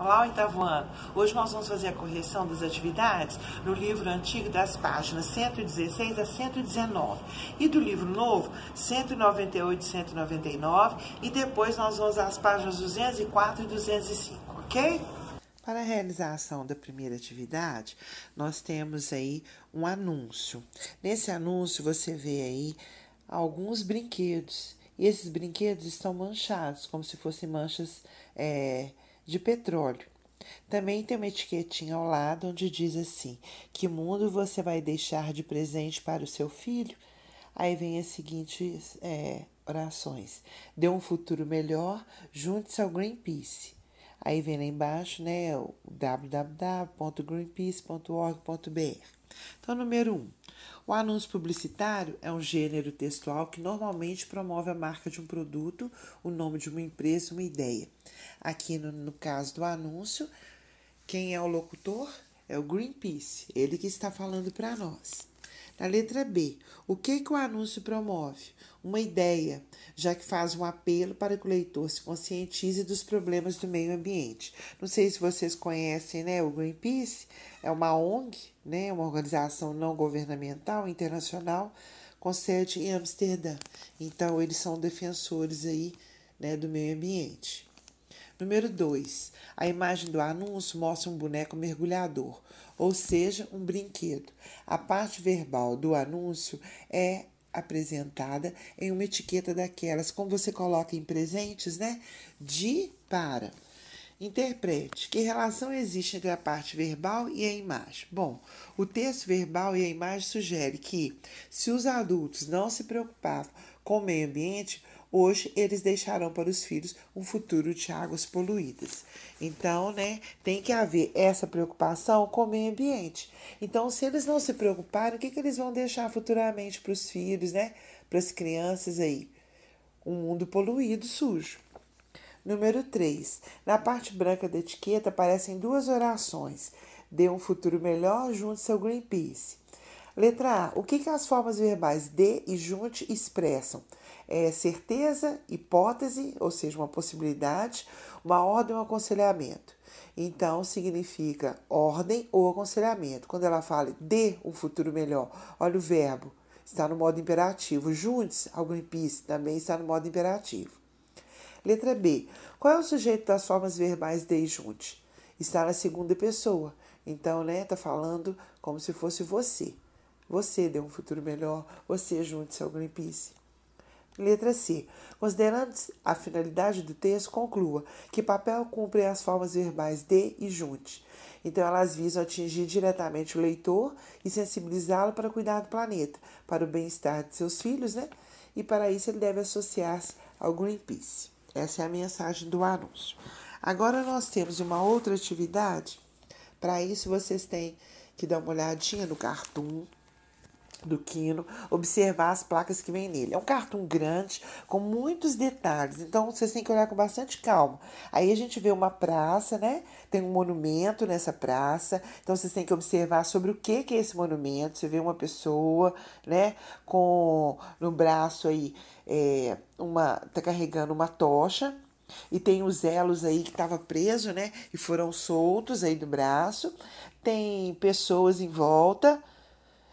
Olá, então, oitavo ano. Hoje nós vamos fazer a correção das atividades no livro antigo das páginas 116 a 119 e do livro novo 198 e 199 e depois nós vamos às páginas 204 e 205, ok? Para a realização da primeira atividade, nós temos aí um anúncio. Nesse anúncio você vê aí alguns brinquedos. E esses brinquedos estão manchados, como se fossem manchas... É de petróleo. Também tem uma etiquetinha ao lado onde diz assim: que mundo você vai deixar de presente para o seu filho? Aí vem as seguintes é, orações: dê um futuro melhor, junte-se ao Greenpeace. Aí vem lá embaixo, né, www.greenpeace.org.br. Então, número um, o anúncio publicitário é um gênero textual que normalmente promove a marca de um produto, o nome de uma empresa, uma ideia. Aqui no, no caso do anúncio, quem é o locutor? É o Greenpeace, ele que está falando para nós. A letra B. O que, que o anúncio promove? Uma ideia, já que faz um apelo para que o leitor se conscientize dos problemas do meio ambiente. Não sei se vocês conhecem, né? O Greenpeace é uma ONG, né? Uma organização não governamental internacional com sede em Amsterdã. Então, eles são defensores aí, né, do meio ambiente. Número 2. A imagem do anúncio mostra um boneco mergulhador ou seja, um brinquedo. A parte verbal do anúncio é apresentada em uma etiqueta daquelas, como você coloca em presentes, né? De para. Interprete. Que relação existe entre a parte verbal e a imagem? Bom, o texto verbal e a imagem sugere que, se os adultos não se preocupavam com o meio ambiente, Hoje eles deixarão para os filhos um futuro de águas poluídas. Então, né, tem que haver essa preocupação com o meio ambiente. Então, se eles não se preocuparem, o que, que eles vão deixar futuramente para os filhos, né, para as crianças aí? Um mundo poluído, sujo. Número 3. Na parte branca da etiqueta aparecem duas orações. Dê um futuro melhor junto ao Greenpeace. Letra A. O que, que as formas verbais de e junte expressam? É certeza, hipótese, ou seja, uma possibilidade, uma ordem ou um aconselhamento. Então, significa ordem ou aconselhamento. Quando ela fala de um futuro melhor, olha o verbo, está no modo imperativo. Juntes, algo impícito, também está no modo imperativo. Letra B. Qual é o sujeito das formas verbais de e junte? Está na segunda pessoa. Então, né, está falando como se fosse você. Você dê um futuro melhor, você junte-se ao Greenpeace. Letra C. Considerando a finalidade do texto, conclua que papel cumpre as formas verbais de e junte. Então, elas visam atingir diretamente o leitor e sensibilizá-lo para cuidar do planeta, para o bem-estar de seus filhos, né? E para isso, ele deve associar-se ao Greenpeace. Essa é a mensagem do anúncio. Agora, nós temos uma outra atividade. Para isso, vocês têm que dar uma olhadinha no cartoon do Quino, observar as placas que vem nele. É um cartão grande, com muitos detalhes, então vocês têm que olhar com bastante calma. Aí a gente vê uma praça, né? Tem um monumento nessa praça, então vocês têm que observar sobre o que, que é esse monumento. Você vê uma pessoa, né, com no braço aí, é, uma, tá carregando uma tocha, e tem os elos aí que estava preso, né? E foram soltos aí do braço. Tem pessoas em volta,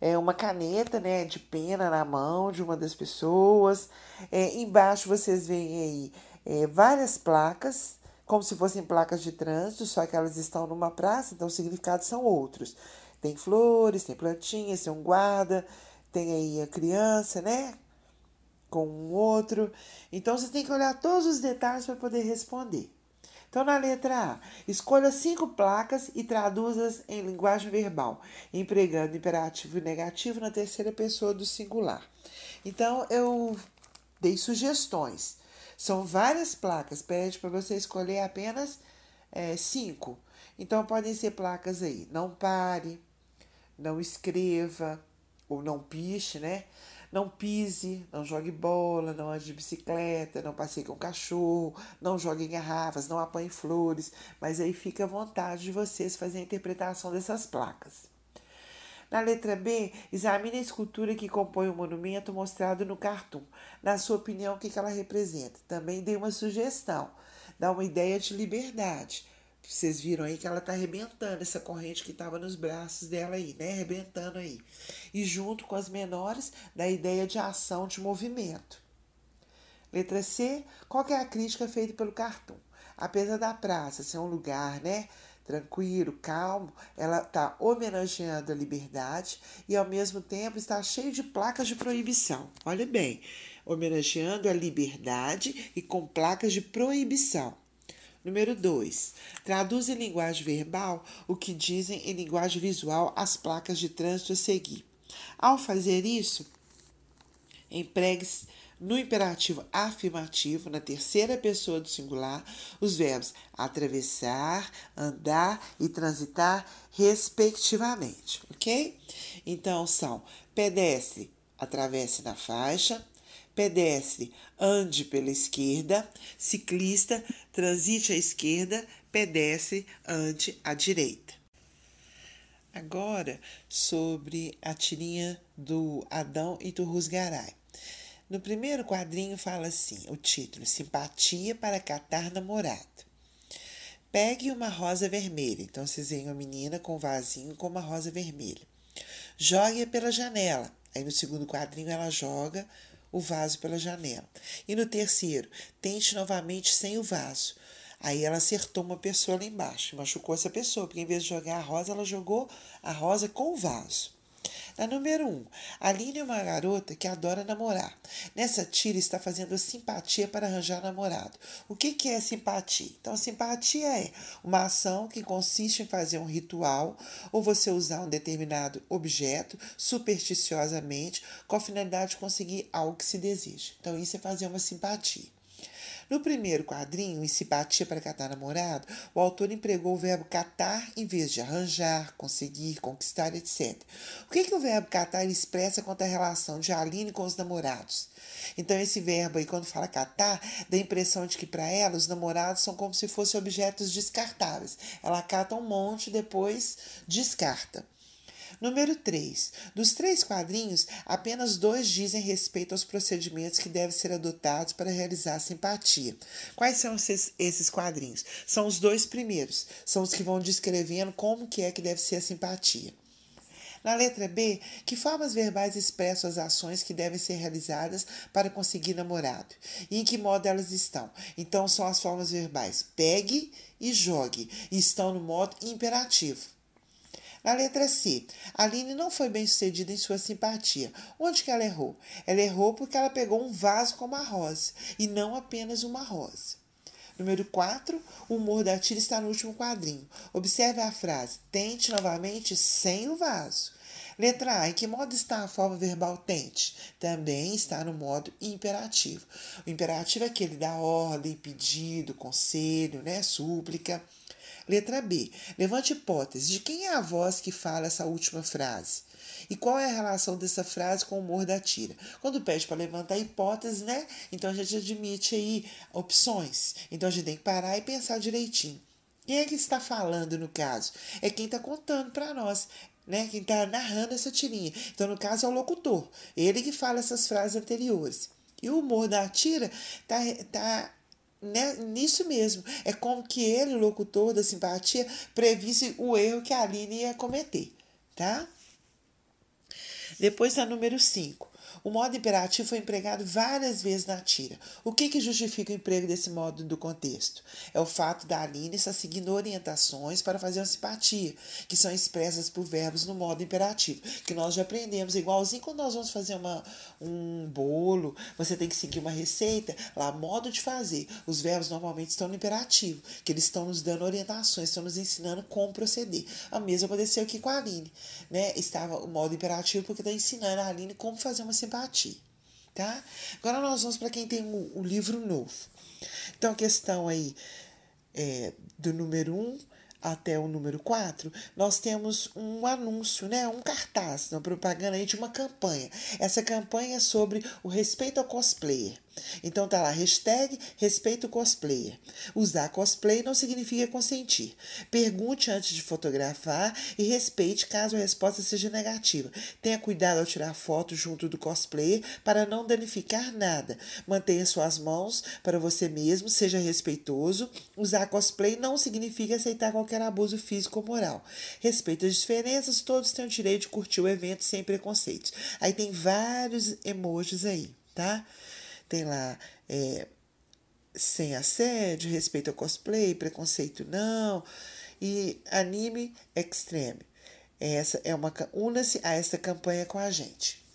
é, uma caneta né, de pena na mão de uma das pessoas. É, embaixo vocês veem aí é, várias placas, como se fossem placas de trânsito, só que elas estão numa praça, então os significados são outros. Tem flores, tem plantinhas, tem um guarda, tem aí a criança, né? Com um outro. Então você tem que olhar todos os detalhes para poder responder. Então, na letra A, escolha cinco placas e traduza-as em linguagem verbal, empregando imperativo e negativo na terceira pessoa do singular. Então, eu dei sugestões. São várias placas, pede para você escolher apenas é, cinco. Então, podem ser placas aí: não pare, não escreva, ou não piche, né? Não pise, não jogue bola, não ande de bicicleta, não passeie com cachorro, não jogue em garrafas, não apanhe flores, mas aí fica à vontade de vocês fazerem a interpretação dessas placas. Na letra B, examine a escultura que compõe o monumento mostrado no cartoon. Na sua opinião, o que ela representa? Também dê uma sugestão, dá uma ideia de liberdade. Vocês viram aí que ela tá arrebentando essa corrente que estava nos braços dela aí, né? Arrebentando aí. E junto com as menores, da ideia de ação de movimento. Letra C, qual é a crítica feita pelo cartoon? Apesar da praça ser um lugar, né? tranquilo, calmo, ela está homenageando a liberdade e ao mesmo tempo está cheio de placas de proibição. Olha bem, homenageando a liberdade e com placas de proibição. Número 2. Traduz em linguagem verbal o que dizem em linguagem visual as placas de trânsito a seguir. Ao fazer isso, empregue no imperativo afirmativo, na terceira pessoa do singular, os verbos atravessar, andar e transitar, respectivamente, ok? Então são pedestre, atravesse na faixa, pedestre, ande pela esquerda, ciclista, transite à esquerda, pedestre, ande à direita. Agora sobre a tirinha do Adão e do Rusgaray. No primeiro quadrinho fala assim: o título Simpatia para catar namorado. Pegue uma rosa vermelha. Então vocês veem uma menina com um vasinho com uma rosa vermelha. Jogue-a pela janela. Aí no segundo quadrinho ela joga o vaso pela janela. E no terceiro, tente novamente sem o vaso. Aí ela acertou uma pessoa lá embaixo, machucou essa pessoa, porque em vez de jogar a rosa, ela jogou a rosa com o vaso. Na número 1, um, Aline é uma garota que adora namorar. Nessa tira está fazendo simpatia para arranjar namorado. O que, que é simpatia? Então, simpatia é uma ação que consiste em fazer um ritual ou você usar um determinado objeto supersticiosamente com a finalidade de conseguir algo que se deseja. Então, isso é fazer uma simpatia. No primeiro quadrinho, em Simpatia para Catar Namorado, o autor empregou o verbo catar em vez de arranjar, conseguir, conquistar, etc. O que, que o verbo catar expressa quanto à relação de Aline com os namorados? Então, esse verbo aí, quando fala catar, dá a impressão de que para ela os namorados são como se fossem objetos descartáveis. Ela cata um monte e depois descarta. Número 3. Dos três quadrinhos, apenas dois dizem respeito aos procedimentos que devem ser adotados para realizar a simpatia. Quais são esses, esses quadrinhos? São os dois primeiros, são os que vão descrevendo como que é que deve ser a simpatia. Na letra B, que formas verbais expressam as ações que devem ser realizadas para conseguir namorado? E em que modo elas estão? Então, são as formas verbais pegue e jogue, e estão no modo imperativo. Na letra C, Aline não foi bem sucedida em sua simpatia. Onde que ela errou? Ela errou porque ela pegou um vaso com uma rosa e não apenas uma rosa. Número 4, o humor da tira está no último quadrinho. Observe a frase: tente novamente sem o vaso. Letra A. Em que modo está a forma verbal tente? Também está no modo imperativo. O imperativo é aquele da ordem, pedido, conselho, né, súplica. Letra B. Levante hipótese de quem é a voz que fala essa última frase. E qual é a relação dessa frase com o humor da tira? Quando pede para levantar hipótese, né? Então a gente admite aí opções. Então a gente tem que parar e pensar direitinho. Quem é que está falando no caso? É quem está contando para nós. Né, quem está narrando essa tirinha. Então, no caso, é o locutor. Ele que fala essas frases anteriores. E o humor da tira está tá, tá né, nisso mesmo. É como que ele, o locutor da simpatia, previsse o erro que a Aline ia cometer, tá? Depois, a tá número 5. O modo imperativo foi empregado várias vezes na tira. O que, que justifica o emprego desse modo do contexto? É o fato da Aline estar seguindo orientações para fazer uma simpatia, que são expressas por verbos no modo imperativo, que nós já aprendemos igualzinho quando nós vamos fazer uma, um bolo, você tem que seguir uma receita, lá, modo de fazer. Os verbos normalmente estão no imperativo, que eles estão nos dando orientações, estão nos ensinando como proceder. A mesma aconteceu aqui com a Aline, né? Estava o modo imperativo porque está ensinando a Aline como fazer uma simpatia bate, tá? Agora nós vamos para quem tem o livro novo. Então, a questão aí é, do número 1 um até o número 4, nós temos um anúncio, né? um cartaz, uma propaganda aí de uma campanha. Essa campanha é sobre o respeito ao cosplayer. Então tá lá, hashtag respeito cosplayer. Usar cosplay não significa consentir. Pergunte antes de fotografar e respeite caso a resposta seja negativa. Tenha cuidado ao tirar foto junto do cosplayer para não danificar nada. Mantenha suas mãos para você mesmo, seja respeitoso. Usar cosplay não significa aceitar qualquer abuso físico ou moral. Respeite as diferenças, todos têm o direito de curtir o evento sem preconceitos. Aí tem vários emojis aí, tá? tem lá é, sem assédio, respeito ao cosplay, preconceito não, e anime extreme. Essa é uma una-se a esta campanha com a gente.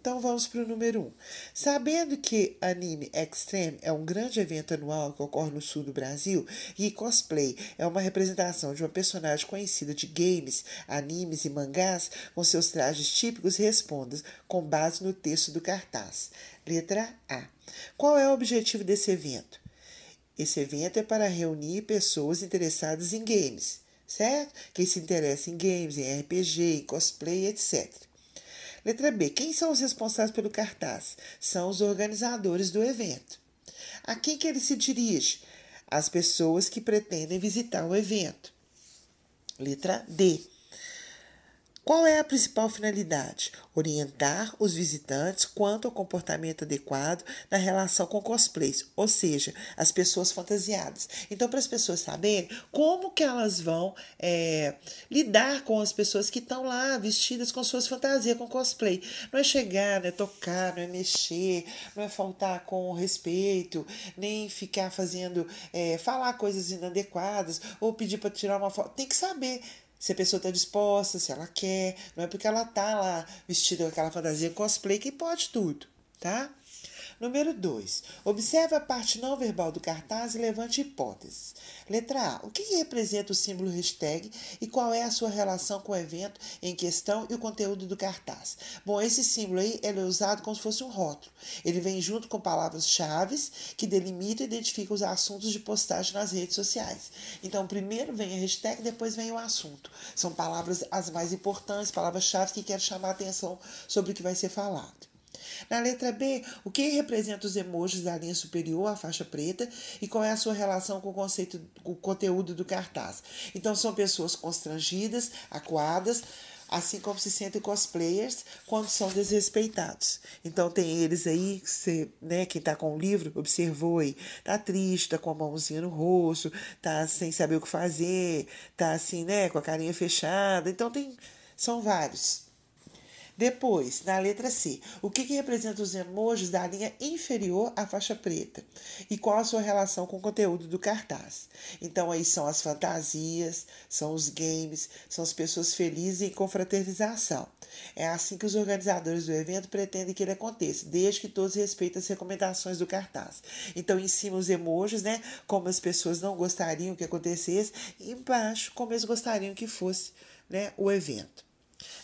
Então vamos para o número 1. Um. Sabendo que Anime Extreme é um grande evento anual que ocorre no sul do Brasil e cosplay é uma representação de uma personagem conhecida de games, animes e mangás com seus trajes típicos, responda com base no texto do cartaz. Letra A. Qual é o objetivo desse evento? Esse evento é para reunir pessoas interessadas em games, certo? Quem se interessa em games, em RPG, em cosplay, etc. Letra B. Quem são os responsáveis pelo cartaz? São os organizadores do evento. A quem que ele se dirige? As pessoas que pretendem visitar o evento. Letra D. Qual é a principal finalidade? Orientar os visitantes quanto ao comportamento adequado na relação com cosplays, ou seja, as pessoas fantasiadas. Então, para as pessoas saberem como que elas vão é, lidar com as pessoas que estão lá vestidas com suas fantasias, com cosplay. Não é chegar, não é tocar, não é mexer, não é faltar com respeito, nem ficar fazendo, é, falar coisas inadequadas ou pedir para tirar uma foto. Tem que saber se a pessoa está disposta, se ela quer. Não é porque ela tá lá vestida com aquela fantasia cosplay que pode tudo, tá? Número 2. Observe a parte não verbal do cartaz e levante hipóteses. Letra A. O que representa o símbolo hashtag e qual é a sua relação com o evento em questão e o conteúdo do cartaz? Bom, esse símbolo aí é usado como se fosse um rótulo. Ele vem junto com palavras-chave que delimitam e identificam os assuntos de postagem nas redes sociais. Então, primeiro vem a hashtag, depois vem o assunto. São palavras as mais importantes, palavras-chave que querem chamar a atenção sobre o que vai ser falado. Na letra B, o que representa os emojis da linha superior à faixa preta e qual é a sua relação com o conceito, com o conteúdo do cartaz? Então são pessoas constrangidas, acuadas, assim como se sentem cosplayers quando são desrespeitados. Então tem eles aí, que você, né, quem está com o livro, observou aí, está triste, está com a mãozinha no rosto, está sem saber o que fazer, está assim, né, com a carinha fechada. Então tem são vários. Depois, na letra C, o que, que representa os emojis da linha inferior à faixa preta? E qual a sua relação com o conteúdo do cartaz? Então, aí são as fantasias, são os games, são as pessoas felizes em confraternização. É assim que os organizadores do evento pretendem que ele aconteça, desde que todos respeitem as recomendações do cartaz. Então, em cima os emojis, né? Como as pessoas não gostariam que acontecesse, e embaixo, como eles gostariam que fosse né, o evento.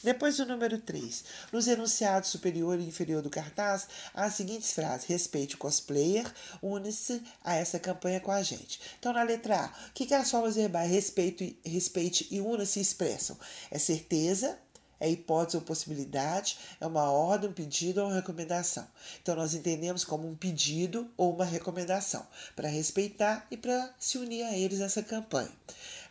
Depois do número 3, nos enunciados superior e inferior do cartaz, há as seguintes frases: respeite o cosplayer, une-se a essa campanha com a gente. Então, na letra A, o que, que as formas verbais respeito, respeite e una se expressam? É certeza, é hipótese ou possibilidade, é uma ordem, um pedido ou uma recomendação. Então, nós entendemos como um pedido ou uma recomendação, para respeitar e para se unir a eles nessa campanha.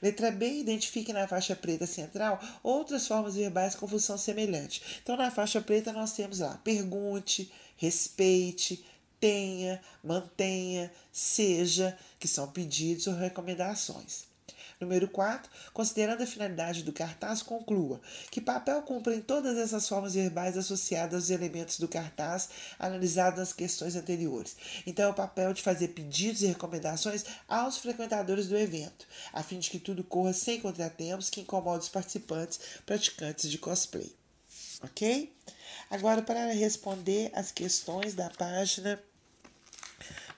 Letra B, identifique na faixa preta central outras formas verbais com função semelhante. Então, na faixa preta, nós temos lá pergunte, respeite, tenha, mantenha, seja, que são pedidos ou recomendações. Número 4, considerando a finalidade do cartaz, conclua que papel cumprem todas essas formas verbais associadas aos elementos do cartaz analisados nas questões anteriores. Então, é o papel de fazer pedidos e recomendações aos frequentadores do evento, a fim de que tudo corra sem contratempos que incomodem os participantes praticantes de cosplay. Ok? Agora, para responder as questões da página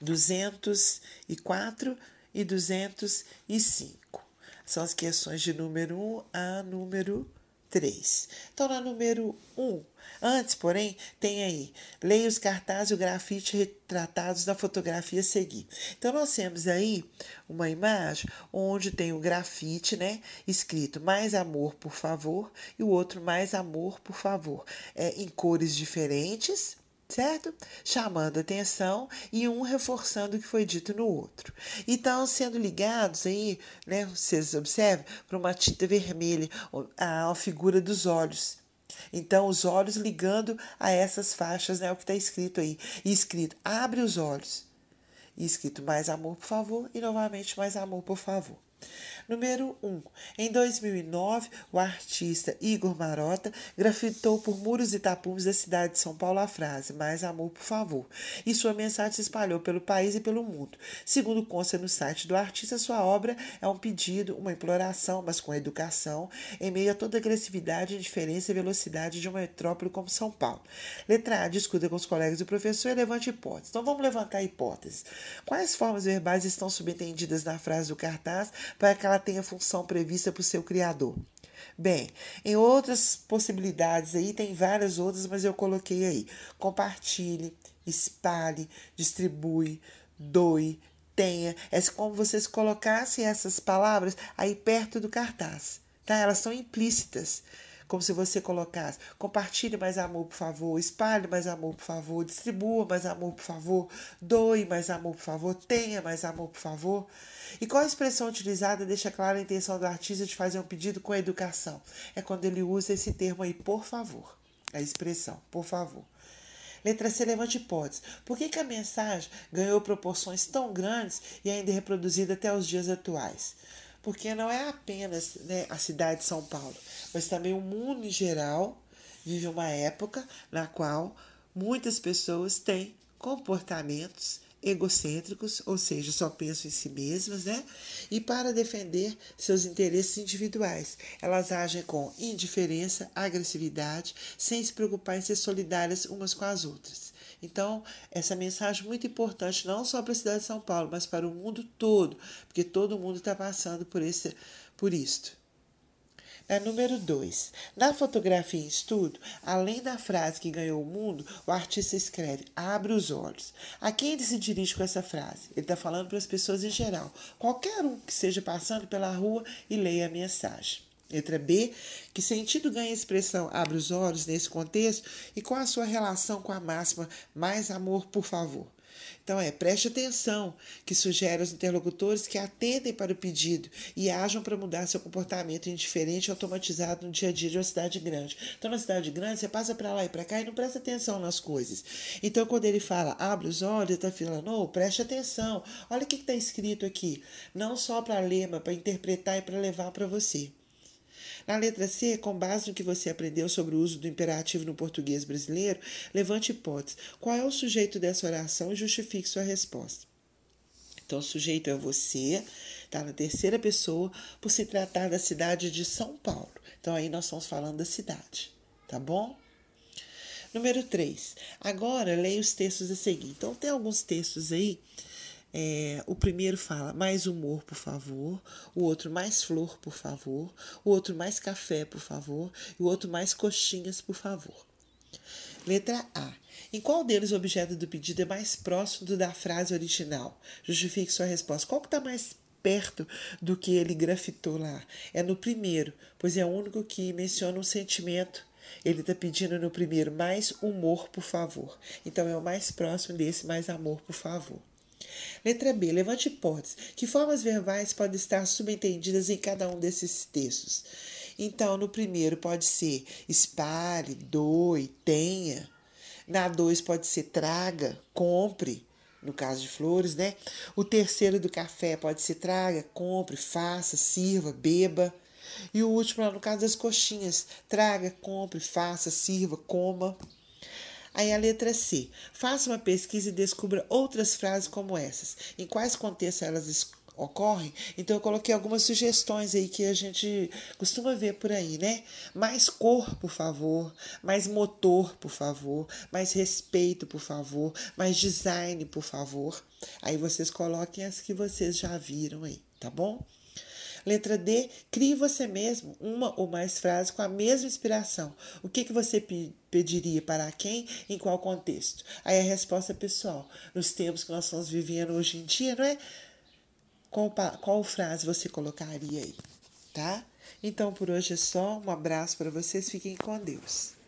204 e 205 são as questões de número 1 a número 3. Então, na número 1, antes, porém, tem aí, leia os cartazes e o grafite retratados na fotografia seguir. Então, nós temos aí uma imagem onde tem o um grafite, né, escrito mais amor, por favor, e o outro mais amor, por favor, é, em cores diferentes, certo? Chamando atenção e um reforçando o que foi dito no outro. E estão sendo ligados aí, né, vocês observam, para uma tinta vermelha, a, a figura dos olhos. Então, os olhos ligando a essas faixas, né, o que está escrito aí. E escrito, abre os olhos. E escrito, mais amor, por favor, e novamente, mais amor, por favor. Número 1. Um, em 2009, o artista Igor Marota grafitou por muros e tapumes da cidade de São Paulo a frase Mais amor, por favor. E sua mensagem se espalhou pelo país e pelo mundo. Segundo consta no site do artista, sua obra é um pedido, uma imploração, mas com educação, em meio a toda a agressividade, indiferença e velocidade de uma metrópole como São Paulo. Letra A. Discuta com os colegas do professor e levante hipóteses. Então vamos levantar hipóteses. Quais formas verbais estão subentendidas na frase do cartaz para que ela tenha função prevista para o seu criador. Bem, em outras possibilidades aí, tem várias outras, mas eu coloquei aí. Compartilhe, espalhe, distribui, doe, tenha. É como vocês colocassem essas palavras aí perto do cartaz, tá? Elas são implícitas como se você colocasse: compartilhe mais amor, por favor, espalhe mais amor, por favor, distribua mais amor, por favor, doe mais amor, por favor, tenha mais amor, por favor. E qual a expressão utilizada deixa clara a intenção do artista de fazer um pedido com educação? É quando ele usa esse termo aí, por favor. A expressão, por favor. Letra C levanta hipóteses. Por que, que a mensagem ganhou proporções tão grandes e ainda é reproduzida até os dias atuais? porque não é apenas né, a cidade de São Paulo, mas também o mundo em geral vive uma época na qual muitas pessoas têm comportamentos egocêntricos, ou seja, só pensam em si mesmas, né? E para defender seus interesses individuais, elas agem com indiferença, agressividade, sem se preocupar em ser solidárias umas com as outras. Então, essa mensagem é muito importante, não só para a cidade de São Paulo, mas para o mundo todo, porque todo mundo está passando por, esse, por isto. Na é número 2, na fotografia em estudo, além da frase que ganhou o mundo, o artista escreve: abre os olhos. A quem ele se dirige com essa frase? Ele está falando para as pessoas em geral, qualquer um que esteja passando pela rua e leia a mensagem. Letra B, que sentido ganha a expressão abre os olhos nesse contexto e qual a sua relação com a máxima mais amor, por favor? Então é, preste atenção, que sugere aos interlocutores que atendem para o pedido e ajam para mudar seu comportamento indiferente e automatizado no dia a dia de uma cidade grande. Então, na cidade grande, você passa para lá e para cá e não presta atenção nas coisas. Então, quando ele fala, abre os olhos, está falando, oh, preste atenção, olha o que está escrito aqui. Não só para ler, mas para interpretar e para levar para você. Na letra C, com base no que você aprendeu sobre o uso do imperativo no português brasileiro, levante hipóteses. Qual é o sujeito dessa oração e justifique sua resposta. Então, o sujeito é você, está na terceira pessoa, por se tratar da cidade de São Paulo. Então, aí nós estamos falando da cidade, tá bom? Número 3. Agora, leia os textos a seguir. Então, tem alguns textos aí é, o primeiro fala mais humor, por favor. O outro mais flor, por favor. O outro mais café, por favor. E o outro mais coxinhas, por favor. Letra A. Em qual deles o objeto do pedido é mais próximo do da frase original? Justifique sua resposta. Qual que está mais perto do que ele grafitou lá? É no primeiro, pois é o único que menciona um sentimento. Ele está pedindo no primeiro mais humor, por favor. Então é o mais próximo desse mais amor, por favor. Letra B. Levante hipóteses. Que formas verbais podem estar subentendidas em cada um desses textos? Então, no primeiro pode ser espalhe, doe, tenha. Na dois pode ser traga, compre no caso de flores, né? O terceiro do café pode ser traga, compre, faça, sirva, beba. E o último, no caso das coxinhas, traga, compre, faça, sirva, coma. Aí a letra é C. Faça uma pesquisa e descubra outras frases como essas. Em quais contextos elas ocorrem? Então eu coloquei algumas sugestões aí que a gente costuma ver por aí, né? Mais cor, por favor, mais motor, por favor, mais respeito, por favor, mais design, por favor. Aí vocês coloquem as que vocês já viram aí, tá bom? Letra D, crie você mesmo uma ou mais frases com a mesma inspiração. O que, que você pediria para quem, em qual contexto? Aí a resposta é pessoal, nos tempos que nós estamos vivendo hoje em dia, não é? Qual, qual frase você colocaria aí, tá? Então por hoje é só, um abraço para vocês, fiquem com Deus.